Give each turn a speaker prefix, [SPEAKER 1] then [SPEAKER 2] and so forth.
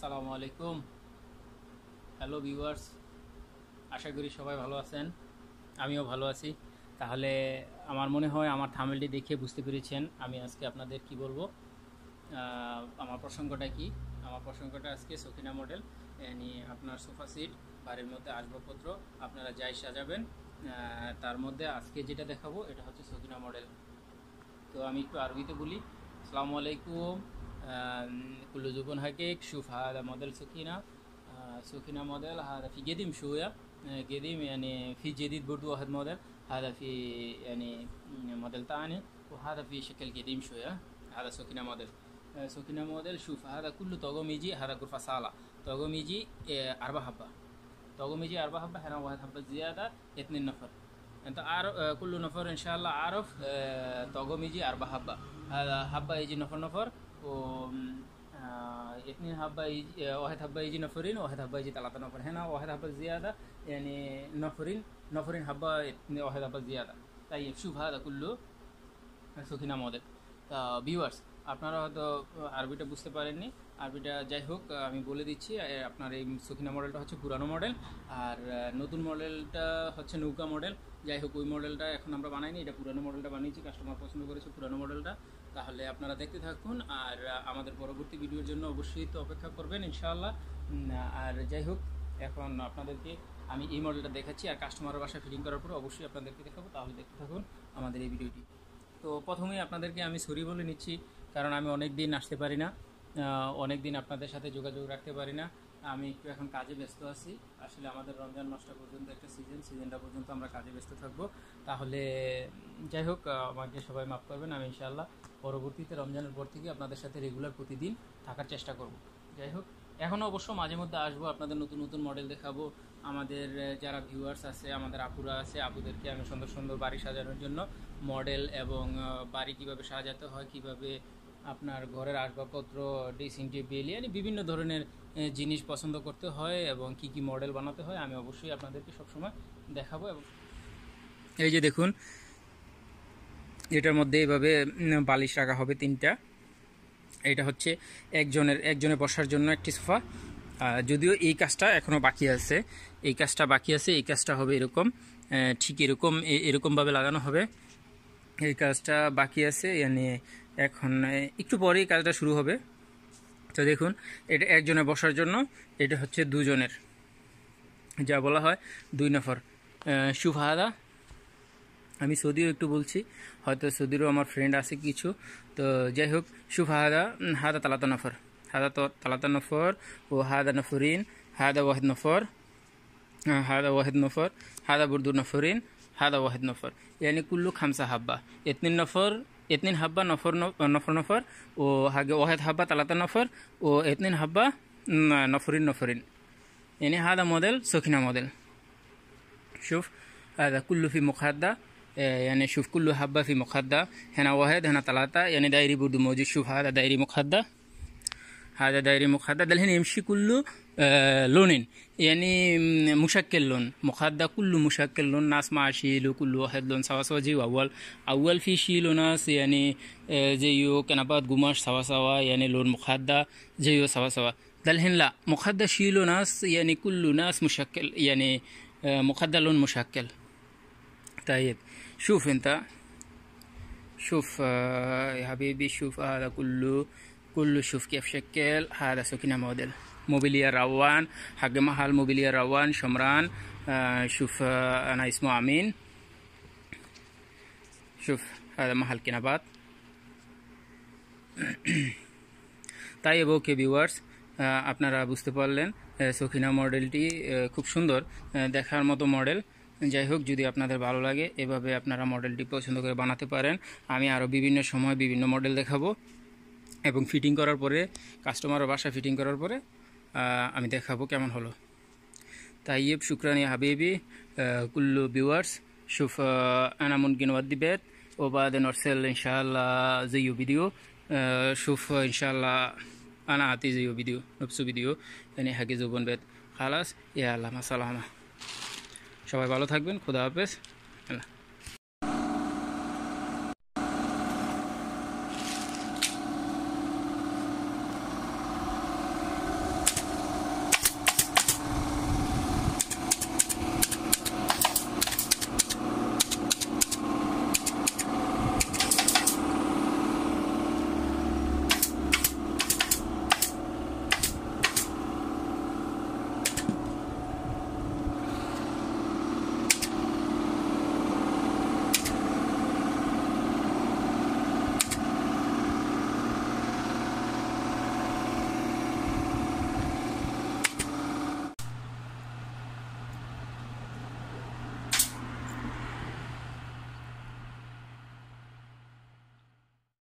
[SPEAKER 1] আসসালামু আলাইকুম hello viewers আশা করি সবাই ভালো আছেন আমিও ভালো আছি তাহলে আমার মনে হয় আমার থামেলটি দেখে বুঝতে পেরেছেন আমি আজকে আপনাদের কি বলবো আমার প্রসঙ্গটা কি আমার প্রসঙ্গটা আজকে সখিনা মডেল নিয়ে আপনার সোফা সিট বাড়ির মধ্যে আসবাবপত্র আপনারা যাই সাজাবেন তার মধ্যে আজকে যেটা দেখাবো এটা হচ্ছে সখিনা মডেল তো আমি একটু আরবিতে বলি আসসালামু আলাইকুম كل زبون هكيك شوف هذا موديل سكينة سكينة موديل هذا في قديم شوية قديم يعني في جديد برضو واحد موديل هذا في يعني موديل تاني وهذا في شكل قديم شوية هذا سكينة موديل سكينة موديل شوف هذا كله طاقم يجي هذا غرفة صالة طاقم يجي أربع حبة طاقم يجي أربع حبة هنا واحد حبة زيادة اثنين نفر انت عارف كل نفر ان شاء الله عارف طاقم يجي أربع حبة هذا حبة يجي نفر نفر اثنين حبة يجي واحد حبة يجي نفرين واحد حبة يجي ثلاثة نفر هنا واحد حبة زيادة يعني نفرين نفرين حبة واحد حبة زيادة طيب شوف هذا كله سكينة موديل ভিউয়ার্স আপনারা হয়তো আরবিটা বুঝতে পারেননি আর এটা যাই হোক আমি বলে দিচ্ছি আপনার এই সখিনা মডেলটা হচ্ছে পুরানো মডেল আর নতুন মডেলটা হচ্ছে নৌকা মডেল যাই হোক ওই মডেলটা এখন আমরা বানাইনি এটা পুরানো মডেলটা বানিয়েছি কাস্টমার পছন্দ করেছে পুরানো মডেলটা তাহলে আপনারা দেখতে থাকুন আর আমাদের পরবর্তী ভিডিওর জন্য অবশ্যই তো অপেক্ষা করবেন ইনশাআল্লাহ আর যাই হোক এখন আপনাদেরকে আমি এই মডেলটা দেখাচ্ছি আর কাস্টমারের বাসায় ফিটিং করার পরে অবশ্যই আপনাদেরকে দেখাবো তাহলে দেখতে থাকুন আমাদের এই ভিডিওটি তো প্রথমেই আপনাদেরকে আমি সরি বলে নিচ্ছি কারণ আমি অনেক দিন আসতে পারি না অনেক দিন আপনাদের সাথে যোগাযোগ রাখতে পারি না আমি একটু এখন কাজে ব্যস্ত আছি আসলে আমাদের রমজান মাসটা পর্যন্ত একটা সিজন সিজনটা পর্যন্ত আমরা কাজে ব্যস্ত থাকবো তাহলে যাই হোক আমাকে সবাই মাফ করবেন আমি ইনশাল্লাহ পরবর্তীতে রমজানের পর থেকে আপনাদের সাথে রেগুলার প্রতিদিন থাকার চেষ্টা করব যাই হোক এখন অবশ্য মাঝে মধ্যে আসবো আপনাদের নতুন নতুন মডেল দেখাবো আমাদের যারা ভিউয়ার্স আছে আমাদের আপুরা আছে আপুদেরকে আমি সুন্দর সুন্দর বাড়ি সাজানোর জন্য মডেল এবং বাড়ি কীভাবে সাজাতে হয় কিভাবে আপনার ঘরের আসবাবপত্র ড্রেসিং টেবিল মানে বিভিন্ন ধরনের জিনিস পছন্দ করতে হয় এবং কি কি মডেল বানাতে হয় আমি অবশ্যই আপনাদেরকে সবসময় দেখাবো এবং এই যে দেখুন এটার মধ্যে এভাবে বালিশ রাখা হবে তিনটা এটা হচ্ছে একজনের একজনে বসার জন্য একটি সোফা যদিও এই কাজটা এখনও বাকি আছে এই কাজটা বাকি আছে এই কাজটা হবে এরকম ঠিক এরকম এরকমভাবে লাগানো হবে এই কাজটা বাকি আছে মানে এখন একটু পরেই কাজটা শুরু হবে তো দেখুন এটা একজনে বসার জন্য এটা হচ্ছে দুজনের যা বলা হয় দুই নফর সুফাহাদা আমি সৌদিও একটু বলছি হয়তো সৌদিরও আমার ফ্রেন্ড আছে কিছু তো যাই হোক সুফাহাদা হাদা তালাতা নফর হাদা তালাতা নফর ও হাদা নফরিন হাদা ওয়াহেদ নফর হাদা ওয়াহেদ নফর হাদা বুর্দু নফরিন হাদা ওয়াহেদ নফর ইয়ানি কুল্লু খামসা হাব্বা এতনিন নফর اثنين حبة نفر نفر نفر وهاج واحد حبة ثلاثة نفر واثنين حبة نفرين نفرين يعني هذا موديل سكنة موديل شوف هذا كله في مخدة آه، يعني شوف كل حبة في مخدة هنا واحد هنا ثلاثة يعني دائري برضو موجود شوف هذا دائري مخدة هذا دائري مخدة ده هنا يمشي كله آه، لون يعني مشكل لون مخدة كله مشكل لون ناس ما شيلو كل واحد لون سوا سوا جي أول أول في شيلو ناس يعني جيو آه، بعد قماش سوا سوا يعني لون مخدة جيو سوا سوا دلهن لا مخدة شيلو ناس يعني كل ناس مشكل يعني آه، مخدة لون مشكل طيب شوف انت شوف يا حبيبي شوف هذا كله كله شوف كيف شكل هذا سكينة موديل মোবিলিয়া রাওয়ান হাগে মাহাল মোবিলিয়া রাওয়ান সমরান সুফা ইসমো আমিন أمين মাহাল هذا তাই كنبات কে ভিউয়ার্স আপনারা বুঝতে পারলেন সখিনা মডেলটি খুব সুন্দর দেখার মতো মডেল যাই হোক যদি আপনাদের ভালো লাগে এভাবে আপনারা মডেলটি পছন্দ করে বানাতে পারেন আমি আরও বিভিন্ন সময় বিভিন্ন মডেল দেখাবো এবং ফিটিং করার পরে কাস্টমারের বাসা ফিটিং করার পরে আমি দেখাবো কেমন হলো তাইব শুক্রানি হাবিবি কুল্লু ভিউয়ার্স শুফ আনামুনগিন ও বাদে নরসেল ইনশাল্লাহ জিও ভিডিও শুফ ইনশাল্লাহ আনা হাতি জিও ভিডিও নবসু ভিডিও এনে হাকি জুবন বেদ খালাস ইয়া আল্লাহ সালামা সবাই ভালো থাকবেন খুদা হাফেজ আল্লাহ